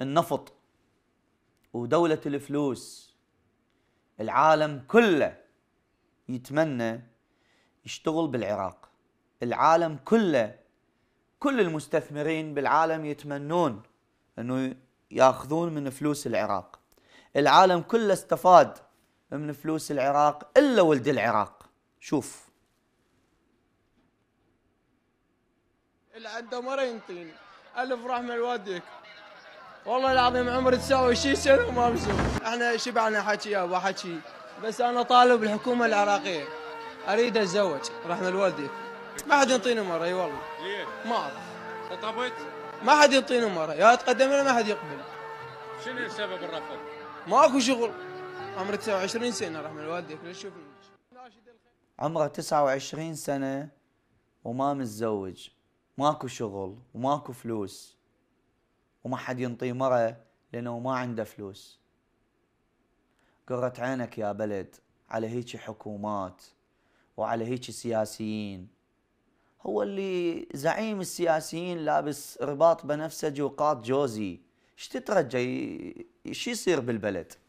النفط ودولة الفلوس العالم كله يتمنى يشتغل بالعراق العالم كله كل المستثمرين بالعالم يتمنون انه ياخذون من فلوس العراق العالم كله استفاد من فلوس العراق الا ولد العراق شوف العدة مرينتين الف رحمه لوالديك والله العظيم عمري تساوي شي سنه وما مسوي احنا شبعنا حكي ابو حكي بس انا طالب الحكومه العراقيه اريد اتزوج رحمه الوالدي ما حد ينطيني مره اي والله ليه؟ ما اعرف خطبت؟ ما حد ينطيني مره يا اتقدم له ما حد يقبل شنو سبب الرفض؟ ماكو شغل عمري 29 سنه رحمه الوالدين ليش شوفني عمره 29 سنه وما متزوج ماكو شغل وماكو فلوس وما حد ينطي مرة لأنه ما عنده فلوس قرت عينك يا بلد على هيك حكومات وعلى هيك سياسيين هو اللي زعيم السياسيين لابس رباط بنفسجي وقاط جوزي ايش تترجى شو يصير بالبلد